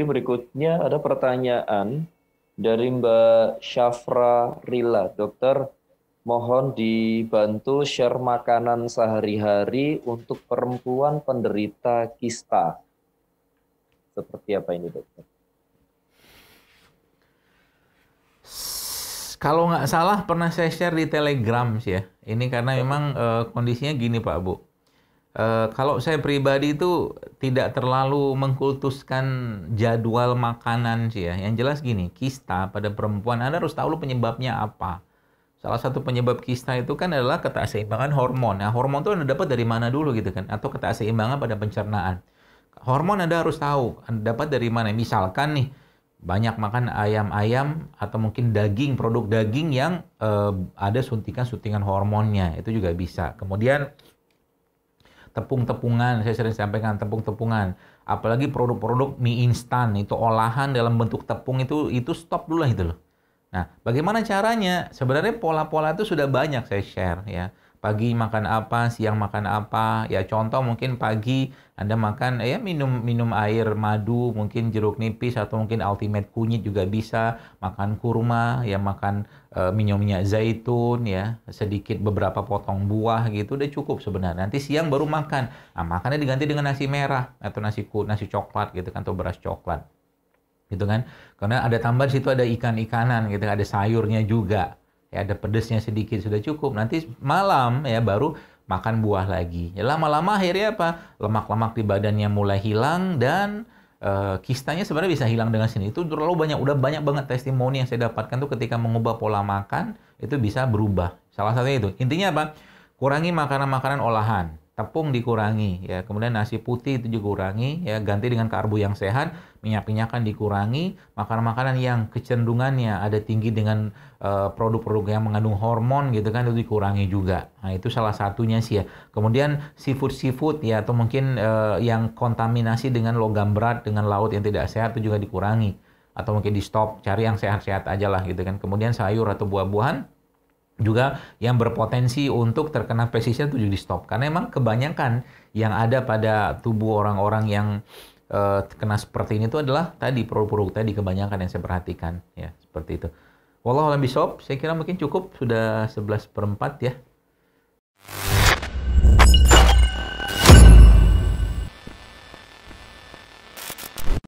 Jadi berikutnya ada pertanyaan dari Mbak Syafra Rila. Dokter, mohon dibantu share makanan sehari-hari untuk perempuan penderita kista. Seperti apa ini dokter? Kalau nggak salah pernah saya share di Telegram sih ya. Ini karena memang uh, kondisinya gini Pak Bu. Eh, kalau saya pribadi itu tidak terlalu mengkultuskan jadwal makanan sih ya. Yang jelas gini, kista pada perempuan Anda harus tahu penyebabnya apa. Salah satu penyebab kista itu kan adalah ketaseimbangan hormon. Nah, hormon itu Anda dapat dari mana dulu gitu kan? Atau ketaseimbangan pada pencernaan. Hormon Anda harus tahu, Anda dapat dari mana. Misalkan nih, banyak makan ayam-ayam atau mungkin daging, produk daging yang eh, ada suntikan-suntikan hormonnya. Itu juga bisa. Kemudian tepung-tepungan, saya sering sampaikan tepung-tepungan. Apalagi produk-produk mie instan itu olahan dalam bentuk tepung itu itu stop dulu lah itu loh. Nah, bagaimana caranya? Sebenarnya pola-pola itu sudah banyak saya share ya pagi makan apa, siang makan apa. Ya contoh mungkin pagi Anda makan ya minum minum air madu, mungkin jeruk nipis atau mungkin ultimate kunyit juga bisa, makan kurma, ya makan e, eh, minyak-minyak zaitun ya, sedikit beberapa potong buah gitu udah cukup sebenarnya. Nanti siang baru makan. Nah, makannya diganti dengan nasi merah atau nasi nasi coklat gitu kan atau beras coklat gitu kan karena ada tambah di situ ada ikan-ikanan gitu ada sayurnya juga ya ada pedesnya sedikit sudah cukup nanti malam ya baru makan buah lagi ya lama-lama akhirnya apa lemak-lemak di badannya mulai hilang dan e, kistanya sebenarnya bisa hilang dengan sini. itu terlalu banyak udah banyak banget testimoni yang saya dapatkan tuh ketika mengubah pola makan itu bisa berubah salah satunya itu intinya apa kurangi makanan-makanan olahan tepung dikurangi ya kemudian nasi putih itu juga kurangi ya ganti dengan karbo yang sehat minyak-minyakan dikurangi makanan-makanan yang kecenderungannya ada tinggi dengan produk eh, produk-produk yang mengandung hormon gitu kan itu dikurangi juga nah itu salah satunya sih ya kemudian seafood seafood ya atau mungkin uh, yang kontaminasi dengan logam berat dengan laut yang tidak sehat itu juga dikurangi atau mungkin di stop cari yang sehat-sehat aja lah gitu kan kemudian sayur atau buah-buahan juga yang berpotensi untuk terkena pestisida itu juga di stop karena emang kebanyakan yang ada pada tubuh orang-orang yang uh, terkena seperti ini itu adalah tadi produk-produk tadi kebanyakan yang saya perhatikan ya seperti itu. Wallahualam bisop, saya kira mungkin cukup sudah 11 per 4 ya.